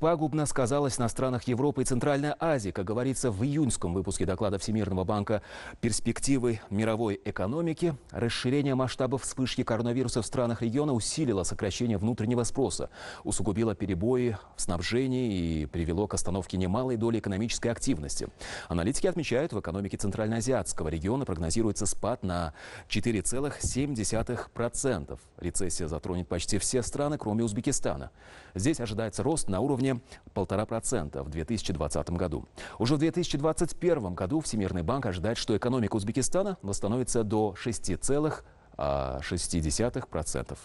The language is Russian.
Пагубно сказалось на странах Европы и Центральной Азии, как говорится в июньском выпуске доклада Всемирного банка «Перспективы мировой экономики». Расширение масштабов вспышки коронавируса в странах региона усилило сокращение внутреннего спроса, усугубило перебои в снабжении и привело к остановке немалой доли экономической активности. Аналитики отмечают, в экономике Центральноазиатского региона прогнозируется спад на 4,7%. Рецессия затронет почти все страны, кроме Узбекистана. Здесь ожидается рост на уровне уровне 1,5% в 2020 году. Уже в 2021 году Всемирный банк ожидает, что экономика Узбекистана восстановится до 6,6%.